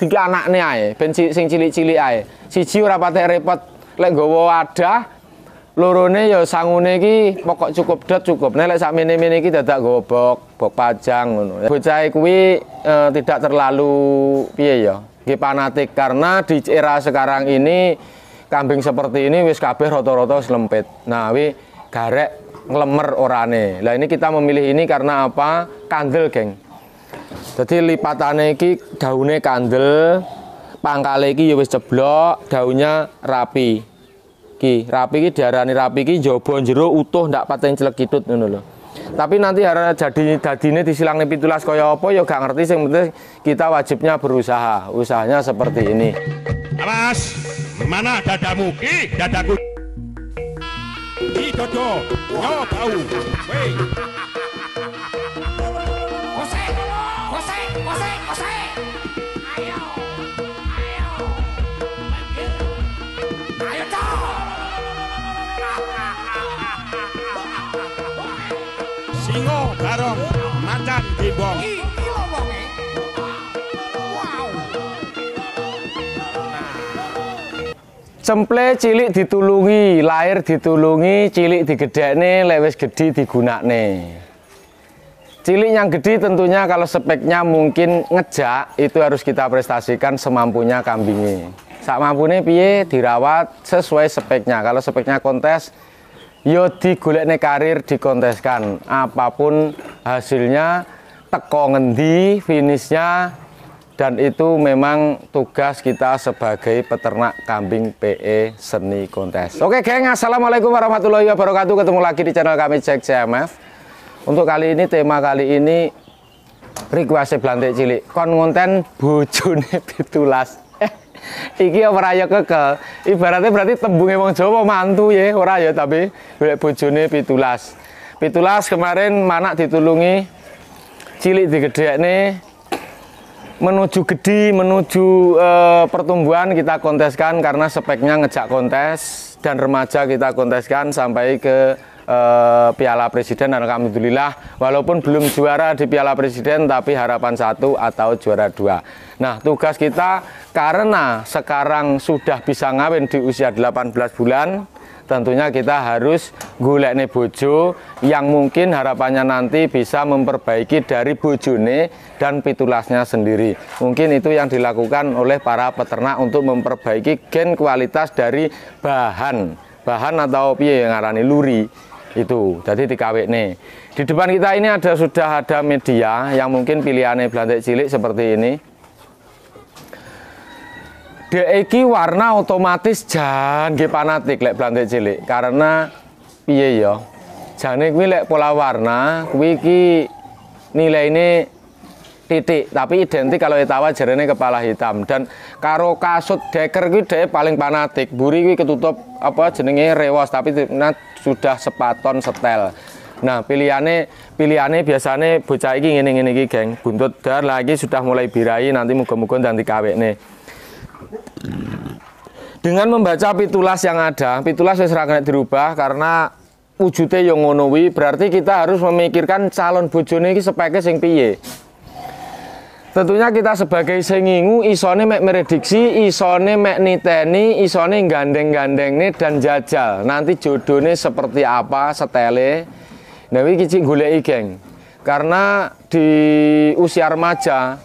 tiga anaknya, ae, ben sing cilik-cilik ae. Siji ora patek repot lek gowo wadah, lorone ya sangune ki pokok cukup dot cukup. Nek lek sak mini mene iki dadak gobok, bok, pajang Bocah kuwi e, tidak terlalu piye ya, nggih karena di era sekarang ini kambing seperti ini wis kabeh rata-rata selempit. Nah, wi garek nglemer orane. Lah ini kita memilih ini karena apa? Kandel, geng. Jadi lipatannya ini daunnya kandel, pangkalnya ini ya ceblok, daunnya rapi. Ki, rapi iki diarani rapi ki jaba jero utuh ndak paten kitut ngono lho. Tapi nanti harus jadi dadine disilangnya pitulas kaya apa ya gak ngerti sing penting kita wajibnya berusaha. Usahanya seperti ini. Mas, mana dadamu? Ki, dadaku. Ki dodo, yo bau. Wei. cemple cilik ditulungi lahir ditulungi cilik nih, lewes gede gedhi nih. cilik yang gede tentunya kalau speknya mungkin ngejak itu harus kita prestasikan semampunya kambingnya sak mampune piye dirawat sesuai speknya kalau speknya kontes yo ya nih karir dikonteskan apapun hasilnya teko ngendi finishnya dan itu memang tugas kita sebagai peternak kambing PE seni kontes. Oke geng, Assalamualaikum warahmatullahi wabarakatuh. Ketemu lagi di channel kami cek CMF. Untuk kali ini tema kali ini request blantik cilik. Kon ngonten bojone pitulas. Eh, iki ora ya kekel. Ibaratnya berarti tembunge wong Jawa mantu ya, ora ya tapi golek bojone pitulas. Pitulas kemarin manak ditulungi cilik digedekne menuju gedi, menuju e, pertumbuhan kita konteskan karena speknya ngejak kontes dan remaja kita konteskan sampai ke e, Piala Presiden dan alhamdulillah walaupun belum juara di Piala Presiden tapi harapan satu atau juara dua. Nah, tugas kita karena sekarang sudah bisa ngawin di usia 18 bulan tentunya kita harus gulek nih bojo yang mungkin harapannya nanti bisa memperbaiki dari bojone dan pitulasnya sendiri mungkin itu yang dilakukan oleh para peternak untuk memperbaiki gen kualitas dari bahan bahan atau piye yang ngarani luri itu jadi dikawek nih di depan kita ini ada sudah ada media yang mungkin pilihannya belantik cilik seperti ini Dek warna otomatis jan nggih panatik lek plantik cilik karena piye ya? Jane kuwi lek pola warna kuwi nilai ini titik tapi identik kalau etawa jarene kepala hitam dan karo kasut deker kuwi dek paling panatik buri kuwi ketutup apa jenenge rewas tapi nah, sudah sepaton setel nah pilihannya pilihannya biasanya bocah ini ini ini geng buntut dar lagi sudah mulai birahi nanti muga-muga nanti kawek nih dengan membaca pitulas yang ada, pitulas wis dirubah karena wujudnya yang ngonowi berarti kita harus memikirkan calon bojone ini sepeke sing piye. Tentunya kita sebagai singingu isone mek merediksi, isone mek niteni, isone gandeng nih dan jajal. Nanti jodohnya seperti apa setele. Nah kicik gule goleki, Karena di usia remaja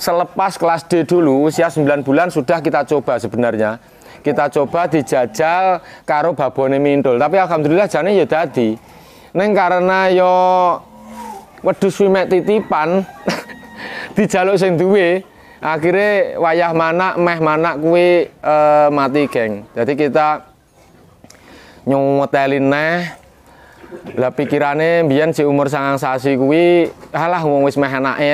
selepas kelas D dulu usia 9 bulan sudah kita coba sebenarnya kita coba dijajal karo babone tapi alhamdulillah jane ya dadi neng karena yo weduswimetitipan wimek titipan dijaluk sing duwe akhirnya wayah mana meh mana kuwi e, mati geng jadi kita nyuwetelin neh lah pikirannya, biar si umur sangang sasi kuwi halah wong wis meh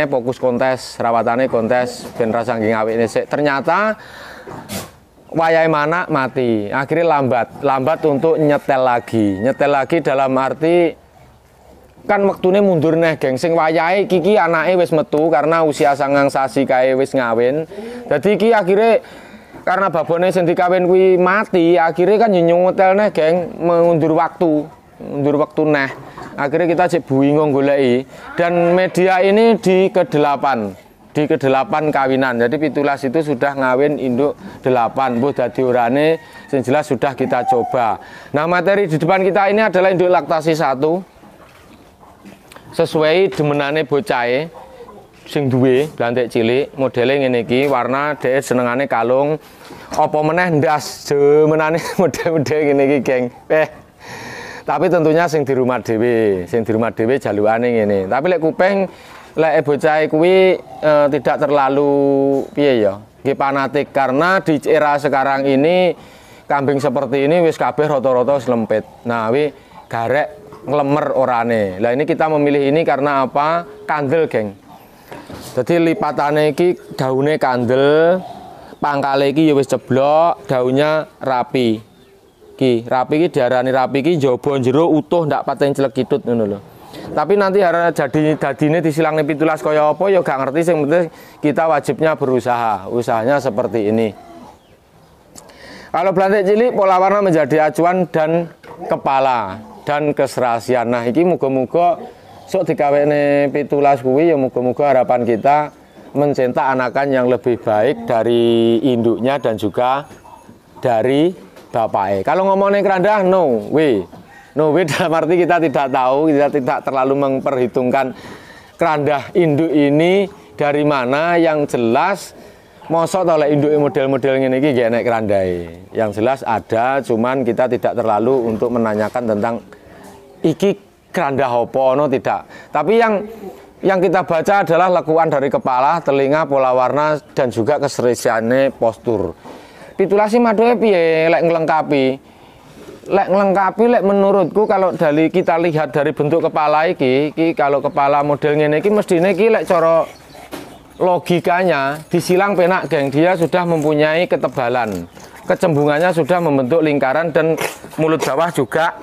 fokus kontes, rawatane kontes ben rasa saking awake sik. Ternyata wayai mana mati. Akhirnya lambat, lambat untuk nyetel lagi. Nyetel lagi dalam arti kan waktunya mundur nih geng sing wayai kiki anake wis metu karena usia sangang sasi kae wis ngawin jadi iki akhirnya karena babone sing dikawin kuwi mati akhirnya kan hotel nih geng mengundur waktu mundur waktu neh akhirnya kita cek buingong golei dan media ini di kedelapan di kedelapan kawinan jadi pitulas itu sudah ngawin induk delapan bu dadi urane yang jelas sudah kita coba nah materi di depan kita ini adalah induk laktasi satu sesuai demenane bocae sing duwe blantik cilik modele ngene iki warna dhek senengane kalung apa meneh ndas jemenane model-model ngene iki geng eh tapi tentunya sing di rumah dhewe, sing di rumah jalur aning ini. Tapi lek kuping lek e bocah e kuwi e, tidak terlalu piye ya, nggih panatik karena di era sekarang ini kambing seperti ini wis kabeh rata-rata selempit. Nah, wi garek nglemer orane. Lah ini kita memilih ini karena apa? Kandel, geng. Jadi lipatane iki daune kandel, pangkale iki ya wis ceblok, daunnya rapi iki rapi ki diarani rapi ki jowo jero utuh ndak paten celekitut ngono lho tapi nanti harana jadi dadine disilangne pitulas kaya apa ya gak ngerti sing penting kita wajibnya berusaha usahanya seperti ini kalau belantik cilik pola warna menjadi acuan dan kepala dan keserasian nah ini muga-muga sok dikawene pitulas kuwi ya muga-muga harapan kita mencetak anakan yang lebih baik dari induknya dan juga dari bapaknya. Kalau ngomongin keranda, no way. No way dalam arti kita tidak tahu, kita tidak terlalu memperhitungkan keranda induk ini dari mana yang jelas mosok oleh induk model-model ini gini gak naik Yang jelas ada, cuman kita tidak terlalu untuk menanyakan tentang iki keranda hopo, no tidak. Tapi yang yang kita baca adalah lekuan dari kepala, telinga, pola warna, dan juga keseriusannya postur titulasi madoe piye lek ngelengkapi lek ngelengkapi lek menurutku kalau dari kita lihat dari bentuk kepala iki iki kalau kepala model ngene iki mestine iki lek cara logikanya disilang penak geng dia sudah mempunyai ketebalan kecembungannya sudah membentuk lingkaran dan mulut bawah juga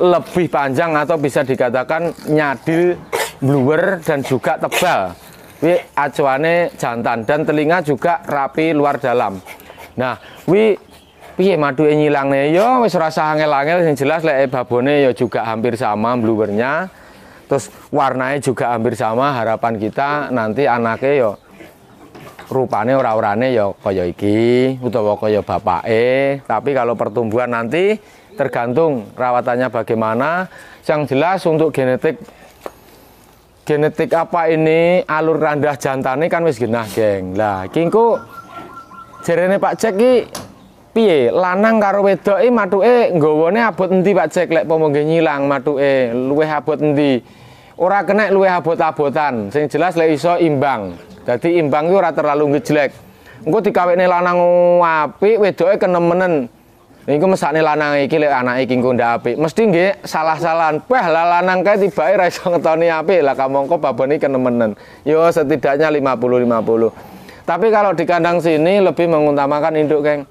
lebih panjang atau bisa dikatakan nyadil bluer dan juga tebal. Wi acuannya jantan dan telinga juga rapi luar dalam. Nah, wi piye hilang e nih? Yo, ya, wis rasa angel-angel yang jelas lek e babone yo ya juga hampir sama bluebernya. Terus warnanya juga hampir sama. Harapan kita nanti anaknya yo, rupane ora-orane yo ya koyo iki utawa bapak e. Tapi kalau pertumbuhan nanti tergantung rawatannya bagaimana. Yang jelas untuk genetik genetik apa ini alur randah ini kan wis genah, geng. Lah, kingku Jerene Pak Cek ki piye? Lanang karo wedok iki mathuke nggawone abot endi Pak Cek lek pomongge nyilang mathuke luweh abot endi? Ora kena luweh abot-abotan. Sing jelas lek iso imbang. jadi imbang ki ora terlalu ngejelek Engko dikawekne lanang apik, wedoke kenemenen. Iku mesakne lanang iki lek anake iki engko ndak apik. Mesti nggih salah-salahan. Wah, lah lanang kae tibake ra iso ngetoni apik, lah kamangka babon kena kenemenen. Yo setidaknya 50 50. Tapi kalau di kandang sini lebih mengutamakan induk, Kang.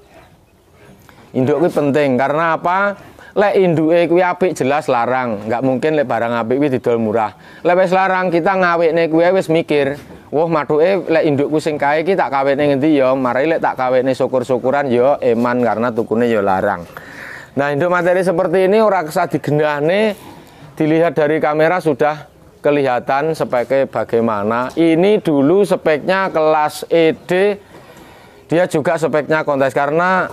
Induk itu penting karena apa? Lek induk kuwi apik jelas larang, nggak mungkin lek barang apik kuwi didol murah. Lek wis larang kita ngawekne kuwi wis mikir, wah matuke lek indukku sing kae iki tak kawekne ngendi ya? Mari lek tak kawekne syukur-syukuran ya eman karena tukune ya larang. Nah, induk materi seperti ini ora kesah digendahne dilihat dari kamera sudah kelihatan speknya bagaimana ini dulu speknya kelas ED dia juga speknya kontes karena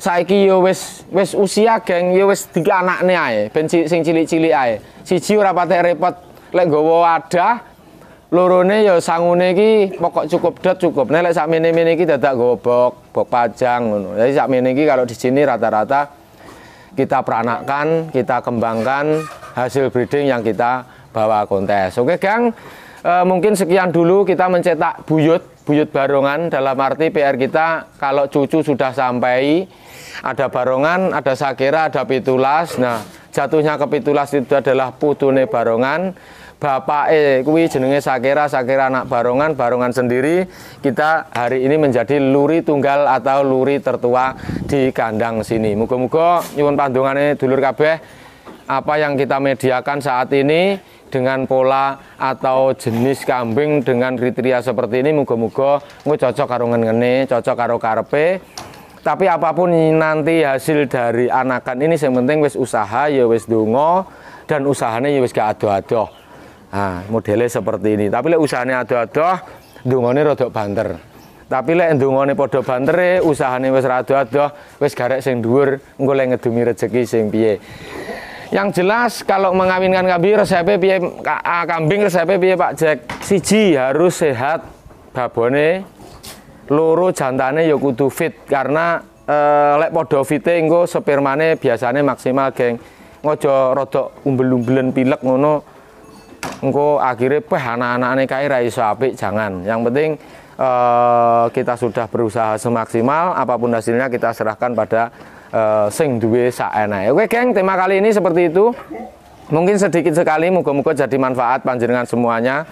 saiki yo wis wis usia geng yo wis tiga anaknya nih benci sing cilik-cilik ay siji ora patek repot lek gowo wadah lorone yo sangune iki pokok cukup dot cukup nek sak sakmene-mene iki dadak gobok bok bok pajang ngono jadi sakmene iki kalau di sini rata-rata kita peranakan kita kembangkan hasil breeding yang kita bawa kontes. Oke, Gang. E, mungkin sekian dulu kita mencetak buyut, buyut barongan dalam arti PR kita kalau cucu sudah sampai ada barongan, ada sakera ada pitulas. Nah, jatuhnya ke pitulas itu adalah putune barongan. Bapak E kuwi jenenge sakera Sakira anak barongan, barongan sendiri. Kita hari ini menjadi luri tunggal atau luri tertua di kandang sini. Muga-muga nyuwun pandungane dulur kabeh apa yang kita mediakan saat ini dengan pola atau jenis kambing dengan kriteria seperti ini moga-moga nggak cocok karo ngene cocok karo karpe tapi apapun nanti hasil dari anakan ini yang penting wis usaha ya wis dungo dan usahanya ya wis gak aduh ado nah, modelnya seperti ini tapi le usahanya aduh dungo ini rodok banter tapi le ini podok bantere usahanya wis rado-ado wis garek sing dhuwur engko ngedumi rezeki sing piye yang jelas kalau mengawinkan kambing resepnya piye kambing resepnya piye Pak Jack. Siji harus sehat babone loro jantane ya kudu fit karena e, lek padha fit engko spermane biasane maksimal geng. Ngojo rodok umbel-umbelen pilek ngono engko akhirnya peh anak-anakane kae ra iso apik jangan. Yang penting eh, kita sudah berusaha semaksimal apapun hasilnya kita serahkan pada Eh, sing duwe saenae. Oke, geng, tema kali ini seperti itu. Mungkin sedikit sekali muga-muga jadi manfaat panjenengan semuanya.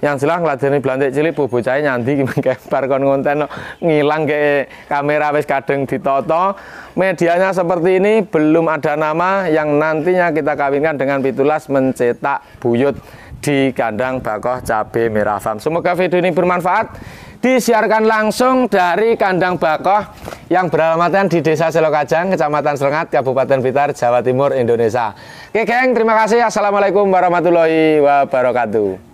Yang jelas ngladeni blantik cilik bu bocah nyandi Bar kon ngonten ngilang ke kamera wis kadeng ditoto. Medianya seperti ini belum ada nama yang nantinya kita kawinkan dengan pitulas mencetak buyut di kandang bakoh cabe merah farm. Semoga video ini bermanfaat. Disiarkan langsung dari kandang bakoh yang beralamatkan di Desa Selokajang, Kecamatan Serengat, Kabupaten Blitar, Jawa Timur, Indonesia. Oke, geng, terima kasih. Assalamualaikum warahmatullahi wabarakatuh.